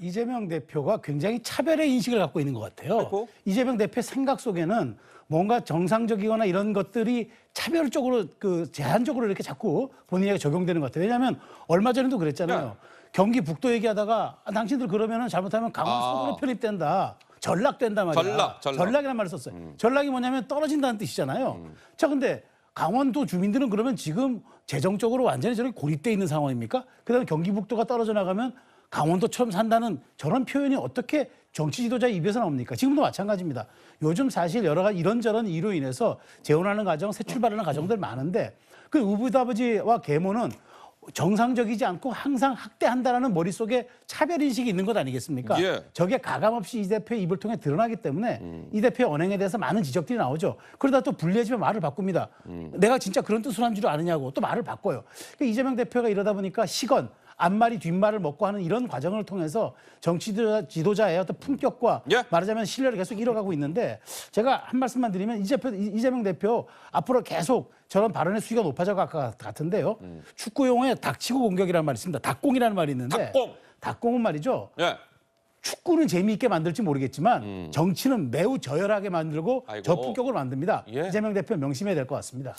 이재명 대표가 굉장히 차별의 인식을 갖고 있는 것 같아요. 아이고. 이재명 대표 생각 속에는 뭔가 정상적이거나 이런 것들이 차별적으로 그 제한적으로 이렇게 자꾸 본인에게 적용되는 것 같아요. 왜냐하면 얼마 전에도 그랬잖아요. 야. 네. 경기 북도 얘기하다가 아, 당신들 그러면은 잘못하면 강원 서구로 아. 편입된다. 전락된다 말이야. 전락, 전락. 이라는 말을 썼어요. 음. 전락이 뭐냐면 떨어진다는 뜻이잖아요. 음. 자, 근데 강원도 주민들은 그러면 지금 재정적으로 완전히 저렇게 고립돼 있는 상황입니까? 그다음에 경기 북도가 떨어져 나가면 강원도처럼 산다는 저런 표현이 어떻게 정치 지도자 입에서 나옵니까? 지금도 마찬가지입니다. 요즘 사실 여러 가지 이런저런 이로 인해서 재혼하는 가정, 새 출발하는 가정들 많은데 그 우부다버지와 계모는 정상적이지 않고 항상 학대한다라는 머릿속에 차별 인식이 있는 것 아니겠습니까? 예. 저게 가감없이 이 대표의 입을 통해 드러나기 때문에 음. 이 대표의 언행에 대해서 많은 지적들이 나오죠. 그러다 또 불리해지면 말을 바꿉니다. 음. 내가 진짜 그런 뜻으로 한 줄 아느냐고 또 말을 바꿔요. 그러니까 이재명 대표가 이러다 보니까 시건 앞말이 뒷말을 먹고 하는 이런 과정을 통해서 정치 지도자의 어떤 품격과 예. 말하자면 신뢰를 계속 잃어가고 있는데 제가 한 말씀만 드리면 이재명 대표 앞으로 계속 저런 발언의 수위가 높아져 갈 것 같은데요. 음. 축구 용어에 닥치고 공격이라는 말이 있습니다. 닭공이라는 말이 있는데 닭공 닥공은 말이죠. 예. 축구는 재미있게 만들지 모르겠지만 음. 정치는 매우 저열하게 만들고 아이고. 저품격으로 만듭니다. 예. 이재명 대표 명심해야 될 것 같습니다.